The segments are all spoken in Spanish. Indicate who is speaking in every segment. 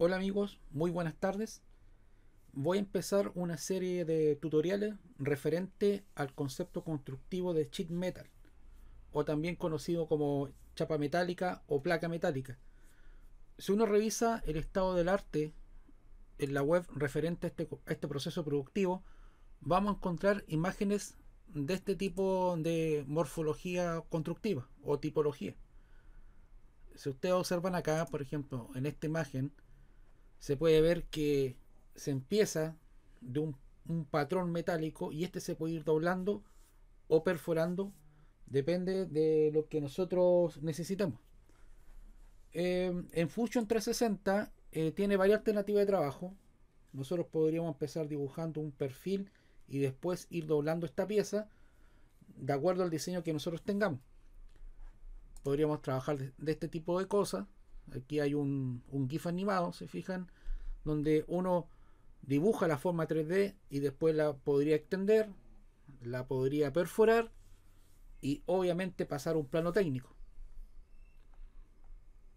Speaker 1: Hola amigos, muy buenas tardes. Voy a empezar una serie de tutoriales referente al concepto constructivo de sheet metal, o también conocido como chapa metálica o placa metálica. Si uno revisa el estado del arte en la web referente a este, a este proceso productivo, vamos a encontrar imágenes de este tipo de morfología constructiva o tipología. Si ustedes observan acá, por ejemplo, en esta imagen, se puede ver que se empieza de un, patrón metálico y este se puede ir doblando o perforando, depende de lo que nosotros necesitemos. Eh, en Fusion 360 eh, tiene varias alternativas de trabajo. Nosotros podríamos empezar dibujando un perfil y después ir doblando esta pieza de acuerdo al diseño que nosotros tengamos. Podríamos trabajar de, de este tipo de cosas Aquí hay un, GIF animado, se fijan, donde uno dibuja la forma 3D y después la podría extender, la podría perforar y obviamente pasar un plano técnico.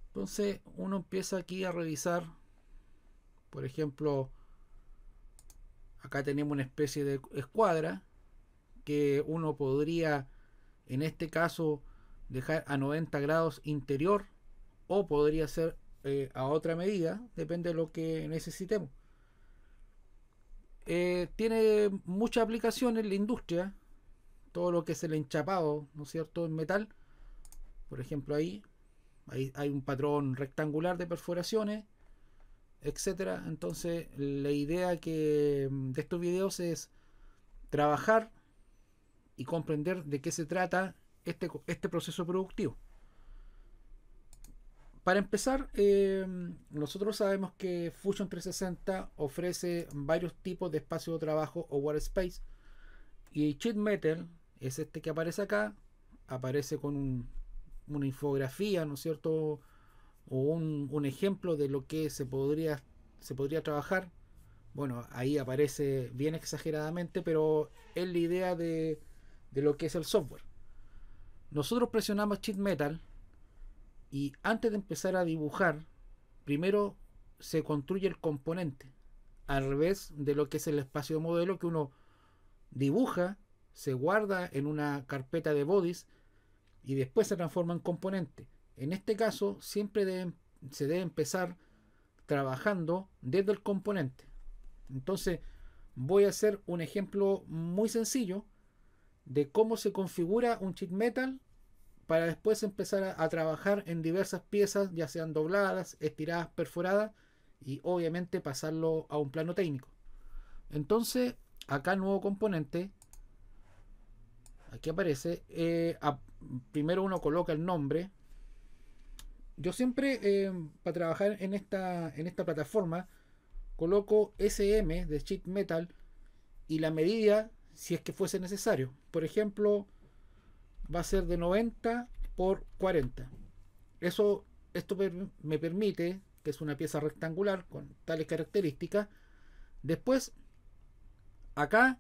Speaker 1: Entonces uno empieza aquí a revisar, por ejemplo, acá tenemos una especie de escuadra que uno podría, en este caso, dejar a 90 grados interior o podría ser eh, a otra medida, depende de lo que necesitemos. Eh, tiene mucha aplicación en la industria, todo lo que es el enchapado, ¿no es cierto?, en metal. Por ejemplo, ahí, hay un patrón rectangular de perforaciones, etcétera. Entonces, la idea mm, de estos videos es trabajar y comprender de qué se trata este, este proceso productivo para empezar, eh, nosotros sabemos que Fusion 360 ofrece varios tipos de espacio de trabajo o workspace. Y Cheat Metal es este que aparece acá. Aparece con una infografía, ¿no es cierto? O un, ejemplo de lo que se podría, se podría trabajar. Bueno, ahí aparece bien exageradamente, pero es la idea de, de lo que es el software. Nosotros presionamos Cheat Metal y antes de empezar a dibujar, primero se construye el componente, al revés de lo que es el espacio modelo que uno dibuja, se guarda en una carpeta de bodies y después se transforma en componente. En este caso, siempre em-, se debe empezar trabajando desde el componente. Entonces, voy a hacer un ejemplo muy sencillo de cómo se configura un chip metal para después empezar a, trabajar en diversas piezas, ya sean dobladas, estiradas, perforadas, y obviamente pasarlo a un plano técnico. Entonces, acá nuevo componente, aquí aparece, eh, primero uno coloca el nombre. Yo siempre, em, para trabajar en esta, en esta plataforma, coloco SM de sheet metal y la medida si es que fuese necesario. Por ejemplo, va a ser de 90 por 40. Eso, esto me permite, que es una pieza rectangular con tales características. Después, acá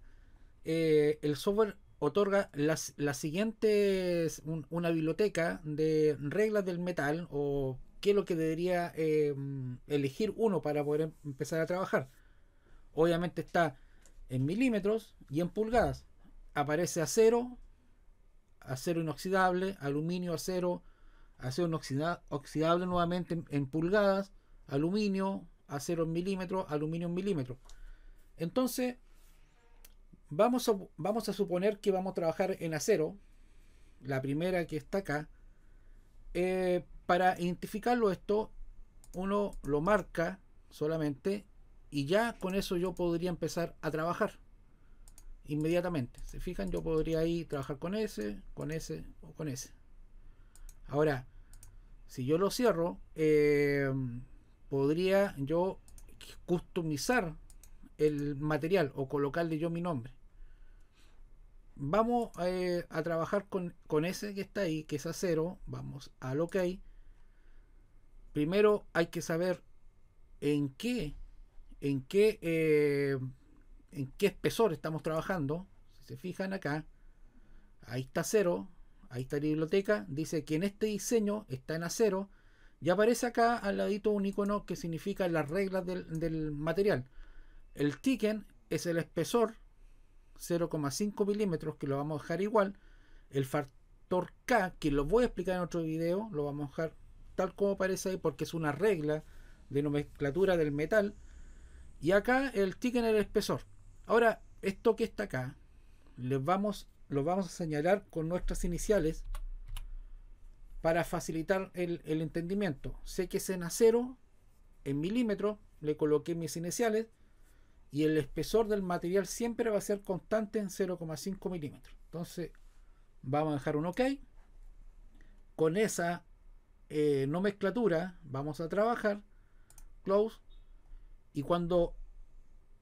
Speaker 1: eh, el software otorga las, las siguientes, una biblioteca de reglas del metal o qué es lo que debería eh, elegir uno para poder em-, empezar a trabajar. Obviamente está en milímetros y en pulgadas. Aparece a acero inoxidable, aluminio, acero, acero inoxidable, oxidable nuevamente en, pulgadas, aluminio, acero en milímetros, aluminio en milímetros. Entonces, vamos a, vamos a suponer que vamos a trabajar en acero, la primera que está acá. Eh, para identificarlo esto, uno lo marca solamente y ya con eso yo podría empezar a trabajar inmediatamente. ¿Se fijan? Yo podría ahí trabajar con ese, con ese o con ese. Ahora, si yo lo cierro, em, podría yo customizar el material o colocarle yo mi nombre. Vamos eh, a trabajar con, con ese que está ahí, que es acero. Vamos al OK. Primero hay que saber en qué, en qué em, en qué espesor estamos trabajando, si se fijan acá, ahí está cero, ahí está la biblioteca, dice que en este diseño está en acero, y aparece acá al ladito un icono que significa las reglas del, material. El ticket es el espesor 0,5 milímetros que lo vamos a dejar igual. El factor K que lo voy a explicar en otro video lo vamos a dejar tal como aparece ahí porque es una regla de nomenclatura del metal. Y acá el ticket es el espesor. Ahora, esto que está acá, lo vamos a señalar con nuestras iniciales para facilitar el, entendimiento. Sé que es en acero, en milímetros, le coloqué mis iniciales y el espesor del material siempre va a ser constante en 0,5 milímetros. Entonces, vamos a dejar un OK. Con esa eh, mezclatura vamos a trabajar. Close. Y cuando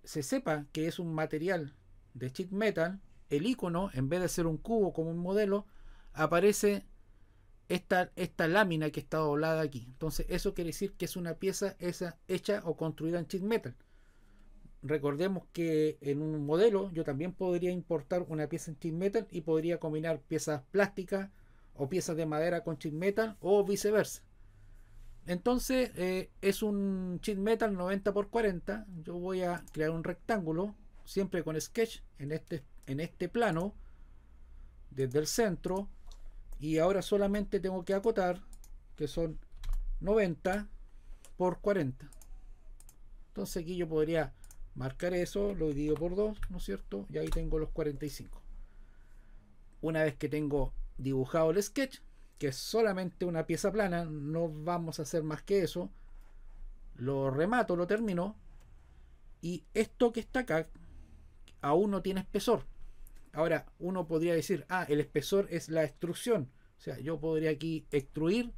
Speaker 1: se sepa que es un material de sheet metal, el icono, en vez de ser un cubo como un modelo, aparece esta, esta lámina que está doblada aquí. Entonces, eso quiere decir que es una pieza esa, hecha o construida en sheet metal. Recordemos que en un modelo yo también podría importar una pieza en sheet metal y podría combinar piezas plásticas o piezas de madera con sheet metal o viceversa. Entonces eh, es un sheet metal 90x40. Yo voy a crear un rectángulo, siempre con sketch, en este, en este plano, desde el centro. Y ahora solamente tengo que acotar, que son 90 por 40. Entonces aquí yo podría marcar eso, lo divido por 2, ¿no es cierto? Y ahí tengo los 45. Una vez que tengo dibujado el sketch, que es solamente una pieza plana, no vamos a hacer más que eso. Lo remato, lo termino. Y esto que está acá aún no tiene espesor. Ahora, uno podría decir, ah, el espesor es la extrusión. O sea, yo podría aquí extruir,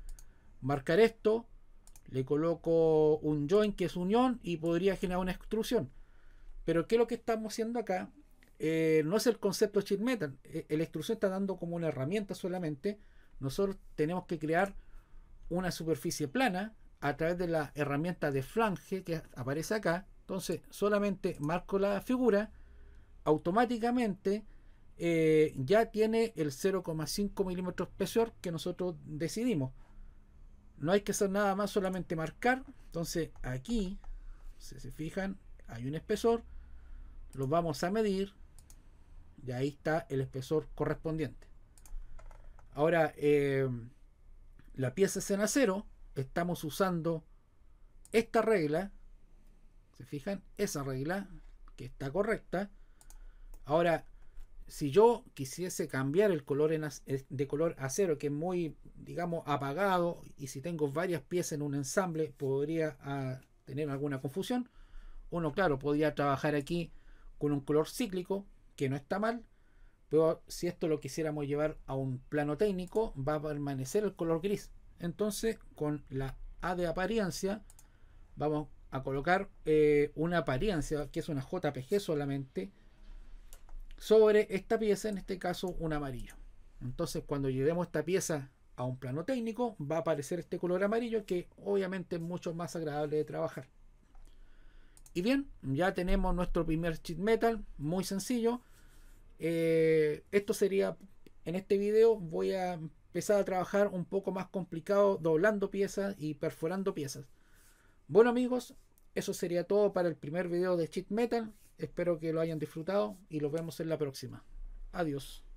Speaker 1: marcar esto, le coloco un join que es unión y podría generar una extrusión. Pero ¿qué lo que estamos haciendo acá? Eh, no es el concepto chip metal. El eh, extrusión está dando como una herramienta solamente nosotros tenemos que crear una superficie plana a través de la herramienta de flange que aparece acá. Entonces solamente marco la figura, automáticamente eh, ya tiene el 0,5 milímetros espesor que nosotros decidimos. No hay que hacer nada más, solamente marcar. Entonces aquí, si se fijan, hay un espesor. Lo vamos a medir y ahí está el espesor correspondiente. Ahora, eh, la pieza es en acero, estamos usando esta regla, ¿se fijan? Esa regla, que está correcta. Ahora, si yo quisiese cambiar el color de color acero, que es muy, digamos, apagado, y si tengo varias piezas en un ensamble, podría ah, tener alguna confusión. Uno, claro, podría trabajar aquí con un color cíclico, que no está mal, pero si esto lo quisiéramos llevar a un plano técnico, va a permanecer el color gris. Entonces, con la A de apariencia, vamos a colocar eh, una apariencia, que es una JPG solamente, sobre esta pieza, en este caso un amarillo. Entonces, cuando llevemos esta pieza a un plano técnico, va a aparecer este color amarillo, que obviamente es mucho más agradable de trabajar. Y bien, ya tenemos nuestro primer sheet metal, muy sencillo. Eh, esto sería, en este video voy a empezar a trabajar un poco más complicado doblando piezas y perforando piezas. Bueno amigos, eso sería todo para el primer video de Cheat Metal. Espero que lo hayan disfrutado y nos vemos en la próxima. Adiós.